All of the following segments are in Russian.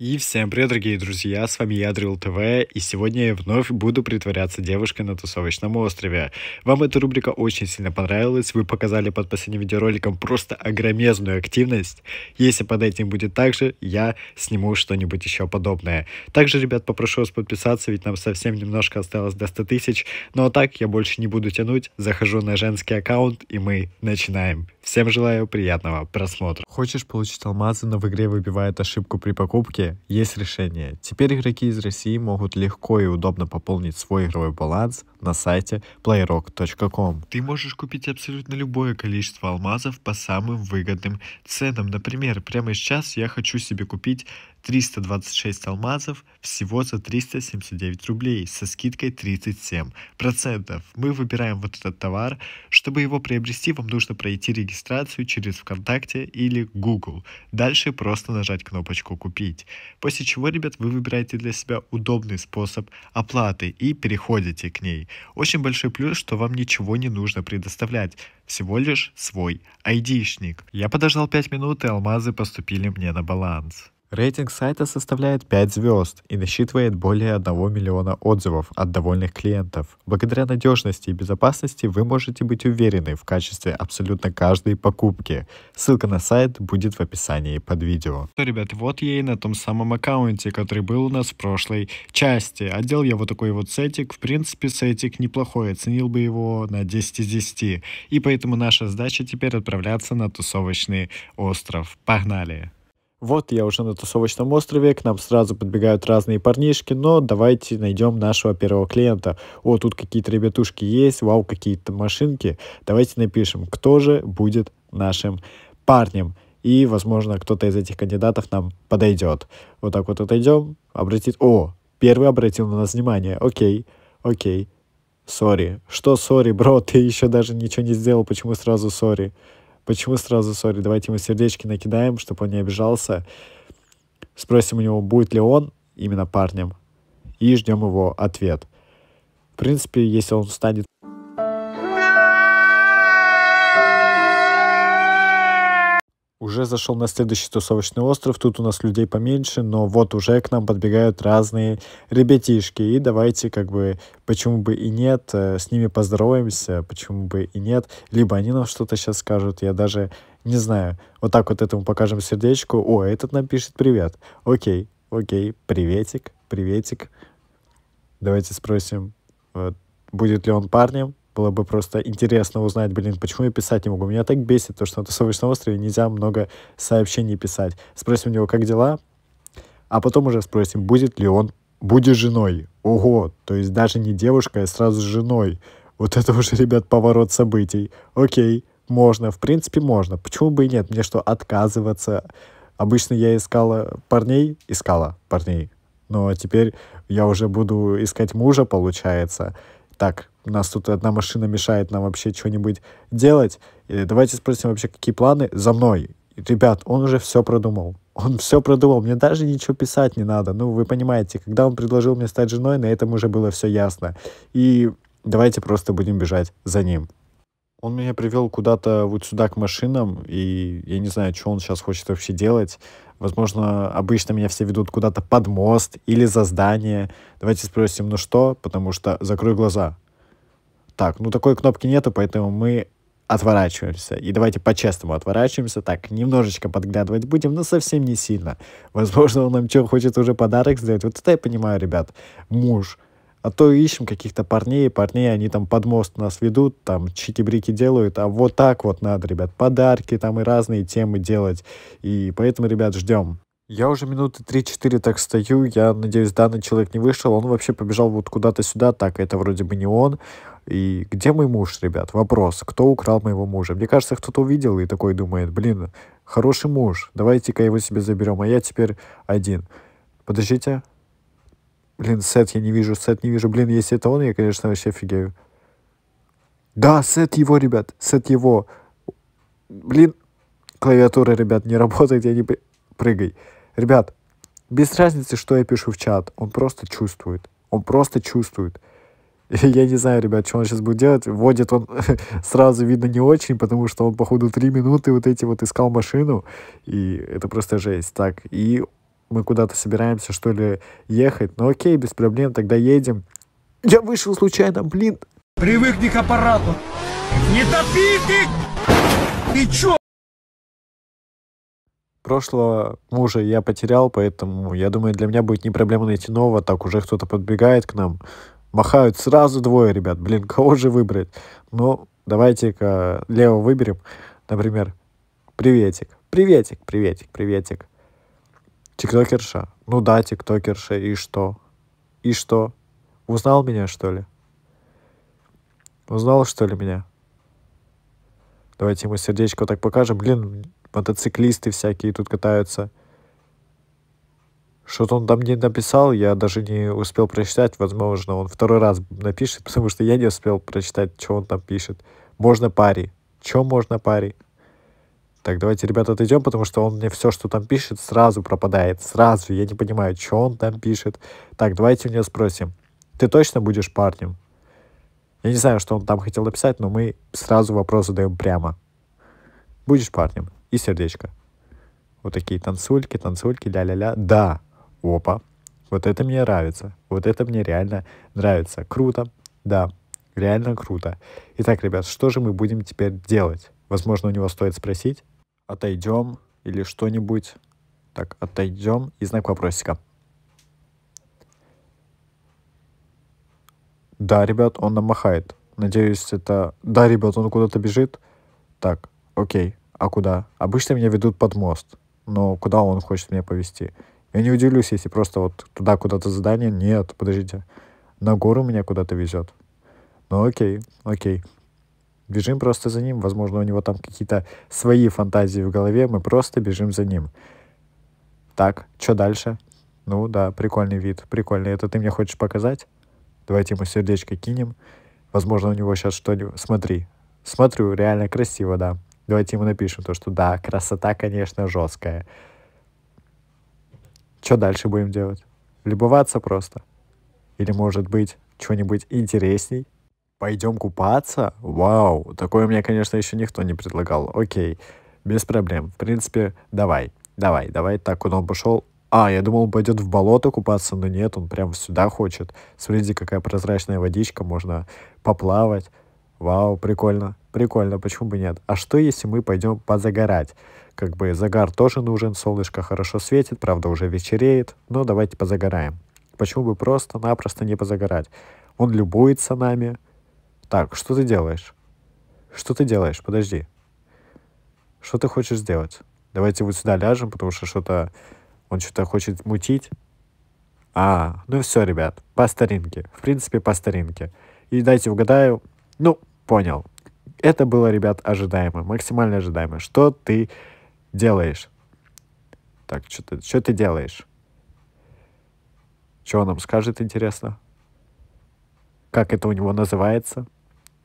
И всем привет, дорогие друзья, с вами я, Дрил ТВ, и сегодня я вновь буду притворяться девушкой на тусовочном острове. Вам эта рубрика очень сильно понравилась, вы показали под последним видеороликом просто огромезную активность. Если под этим будет так же, я сниму что-нибудь еще подобное. Также, ребят, попрошу вас подписаться, ведь нам совсем немножко осталось до 100 тысяч, но ну а так я больше не буду тянуть, захожу на женский аккаунт, и мы начинаем. Всем желаю приятного просмотра. Хочешь получить алмазы, но в игре выбивает ошибку при покупке? Все, есть решение. Теперь игроки из России могут легко и удобно пополнить свой игровой баланс на сайте playrock.com. Ты можешь купить абсолютно любое количество алмазов по самым выгодным ценам. Например, прямо сейчас я хочу себе купить 326 алмазов всего за 379 рублей со скидкой 37%. Мы выбираем вот этот товар. Чтобы его приобрести, вам нужно пройти регистрацию через ВКонтакте или Google. Дальше просто нажать кнопочку «Купить». После чего, ребят, вы выбираете для себя удобный способ оплаты и переходите к ней. Очень большой плюс, что вам ничего не нужно предоставлять всего лишь свой айдишник. Я подождал 5 минут, и алмазы поступили мне на баланс. Рейтинг сайта составляет 5 звезд и насчитывает более 1 миллиона отзывов от довольных клиентов. Благодаря надежности и безопасности вы можете быть уверены в качестве абсолютно каждой покупки. Ссылка на сайт будет в описании под видео. Ну, ребят, вот я и на том самом аккаунте, который был у нас в прошлой части. Одел я вот такой вот сетик. В принципе, сетик неплохой. Оценил бы его на 10 из 10. И поэтому наша задача теперь отправляться на тусовочный остров. Погнали! Вот я уже на тусовочном острове, к нам сразу подбегают разные парнишки, но давайте найдем нашего первого клиента. О, тут какие-то ребятушки есть, вау, какие-то машинки. Давайте напишем, кто же будет нашим парнем. И, возможно, кто-то из этих кандидатов нам подойдет. Вот так вот отойдем, обратить. О, первый обратил на нас внимание. Окей, окей. Сори. Что сори, бро? Ты еще даже ничего не сделал, почему сразу сори? Почему сразу сори? Давайте ему сердечки накидаем, чтобы он не обижался. Спросим у него, будет ли он именно парнем. И ждем его ответ. В принципе, если он станет Уже зашел на следующий тусовочный остров, тут у нас людей поменьше, но вот уже к нам подбегают разные ребятишки, и давайте как бы, почему бы и нет, э, с ними поздороваемся, почему бы и нет, либо они нам что-то сейчас скажут, я даже не знаю, вот так вот этому покажем сердечку. о, этот нам пишет привет, окей, окей, приветик, приветик, давайте спросим, вот, э, будет ли он парнем, было бы просто интересно узнать, блин, почему я писать не могу. Меня так бесит то, что на тусовочном острове нельзя много сообщений писать. Спросим у него, как дела, а потом уже спросим, будет ли он, будет женой. Ого, то есть даже не девушка, а сразу с женой. Вот это уже, ребят, поворот событий. Окей, можно, в принципе, можно. Почему бы и нет? Мне что, отказываться? Обычно я искала парней, искала парней. Но теперь я уже буду искать мужа, получается так, у нас тут одна машина мешает нам вообще что-нибудь делать. Э, давайте спросим вообще, какие планы за мной. ребят, он уже все продумал. Он все продумал, мне даже ничего писать не надо. Ну, вы понимаете, когда он предложил мне стать женой, на этом уже было все ясно. И давайте просто будем бежать за ним. Он меня привел куда-то вот сюда к машинам, и я не знаю, что он сейчас хочет вообще делать. Возможно, обычно меня все ведут куда-то под мост или за здание. Давайте спросим, ну что, потому что закрой глаза. Так, ну такой кнопки нету, поэтому мы отворачиваемся. И давайте по-честному отворачиваемся. Так, немножечко подглядывать будем, но совсем не сильно. Возможно, он нам что, хочет уже подарок сделать. Вот это я понимаю, ребят. Муж — а то ищем каких-то парней, и парней, они там под мост нас ведут, там чики-брики делают, а вот так вот надо, ребят, подарки там и разные темы делать. И поэтому, ребят, ждем. Я уже минуты 3-4 так стою, я надеюсь, данный человек не вышел, он вообще побежал вот куда-то сюда, так, это вроде бы не он. И где мой муж, ребят? Вопрос, кто украл моего мужа? Мне кажется, кто-то увидел и такой думает, блин, хороший муж, давайте-ка его себе заберем, а я теперь один. Подождите, Блин, сет я не вижу, сет не вижу. Блин, если это он, я, конечно, вообще офигею. Да, сет его, ребят, сет его. Блин, клавиатура, ребят, не работает, я не... Прыгай. Ребят, без разницы, что я пишу в чат, он просто чувствует. Он просто чувствует. Я не знаю, ребят, что он сейчас будет делать. Вводит он сразу, видно, не очень, потому что он, походу, три минуты вот эти вот искал машину. И это просто жесть. Так, и мы куда-то собираемся, что ли, ехать. Ну окей, без проблем, тогда едем. Я вышел случайно, блин. Привыкни к аппарату. Не топи ты! Ты чё? прошлого мужа я потерял, поэтому я думаю, для меня будет не проблема найти нового. Так уже кто-то подбегает к нам. Махают сразу двое ребят. Блин, кого же выбрать? Ну, давайте-ка лево выберем. Например, приветик. Приветик, приветик, приветик. Тиктокерша? Ну да, тиктокерша, и что? И что? Узнал меня, что ли? Узнал, что ли, меня? Давайте ему сердечко вот так покажем. Блин, мотоциклисты всякие тут катаются. Что-то он там не написал, я даже не успел прочитать. Возможно, он второй раз напишет, потому что я не успел прочитать, что он там пишет. Можно пари. Чем можно пари? Так, давайте, ребята, отойдем, потому что он мне все, что там пишет, сразу пропадает. Сразу. Я не понимаю, что он там пишет. Так, давайте у него спросим. Ты точно будешь парнем? Я не знаю, что он там хотел написать, но мы сразу вопрос задаем прямо. Будешь парнем? И сердечко. Вот такие танцульки, танцульки, ля-ля-ля. Да. Опа. Вот это мне нравится. Вот это мне реально нравится. Круто. Да. Реально круто. Итак, ребят, что же мы будем теперь делать? Возможно, у него стоит спросить, отойдем или что-нибудь. Так, отойдем и знак вопросика. Да, ребят, он нам махает. Надеюсь, это... Да, ребят, он куда-то бежит. Так, окей. А куда? Обычно меня ведут под мост. Но куда он хочет меня повести? Я не удивлюсь, если просто вот туда куда-то задание. Нет, подождите. На гору меня куда-то везет. Ну окей, окей. Бежим просто за ним. Возможно, у него там какие-то свои фантазии в голове. Мы просто бежим за ним. Так, что дальше? Ну да, прикольный вид, прикольный. Это ты мне хочешь показать? Давайте ему сердечко кинем. Возможно, у него сейчас что-нибудь... Смотри, смотрю, реально красиво, да. Давайте ему напишем то, что да, красота, конечно, жесткая. Что дальше будем делать? Любоваться просто? Или, может быть, что-нибудь интересней? Пойдем купаться? Вау, такое мне, конечно, еще никто не предлагал. Окей, без проблем. В принципе, давай, давай, давай. Так, куда он пошел. А, я думал, он пойдет в болото купаться, но нет, он прям сюда хочет. Смотрите, какая прозрачная водичка, можно поплавать. Вау, прикольно, прикольно, почему бы нет? А что, если мы пойдем позагорать? Как бы загар тоже нужен, солнышко хорошо светит, правда, уже вечереет, но давайте позагораем. Почему бы просто-напросто не позагорать? Он любуется нами, так, что ты делаешь? Что ты делаешь? Подожди. Что ты хочешь сделать? Давайте вот сюда ляжем, потому что что-то... Он что-то хочет мутить. А, ну все, ребят, по старинке. В принципе, по старинке. И дайте угадаю. Ну, понял. Это было, ребят, ожидаемо. Максимально ожидаемо. Что ты делаешь? Так, что ты, что ты делаешь? Что он нам скажет, интересно? Как это у него называется?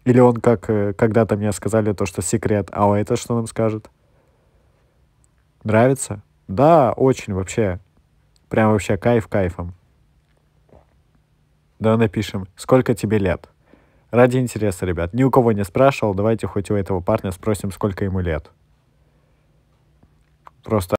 Или он как э, когда-то мне сказали то, что секрет, а это что нам скажет? Нравится? Да, очень вообще. Прям вообще кайф кайфом. Да напишем, сколько тебе лет? Ради интереса, ребят. Ни у кого не спрашивал, давайте хоть у этого парня спросим, сколько ему лет. Просто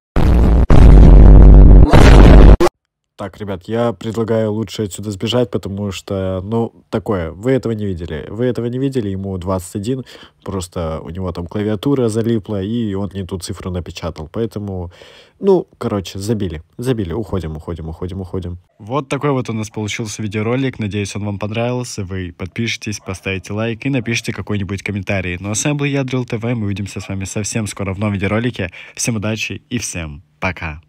Так, ребят, я предлагаю лучше отсюда сбежать, потому что, ну, такое, вы этого не видели. Вы этого не видели, ему 21, просто у него там клавиатура залипла, и он не ту цифру напечатал. Поэтому, ну, короче, забили, забили, уходим, уходим, уходим, уходим. Вот такой вот у нас получился видеоролик. Надеюсь, он вам понравился. Вы подпишитесь, поставите лайк и напишите какой-нибудь комментарий. Ну а с вами был я, Дрил ТВ. Мы увидимся с вами совсем скоро в новом видеоролике. Всем удачи и всем пока.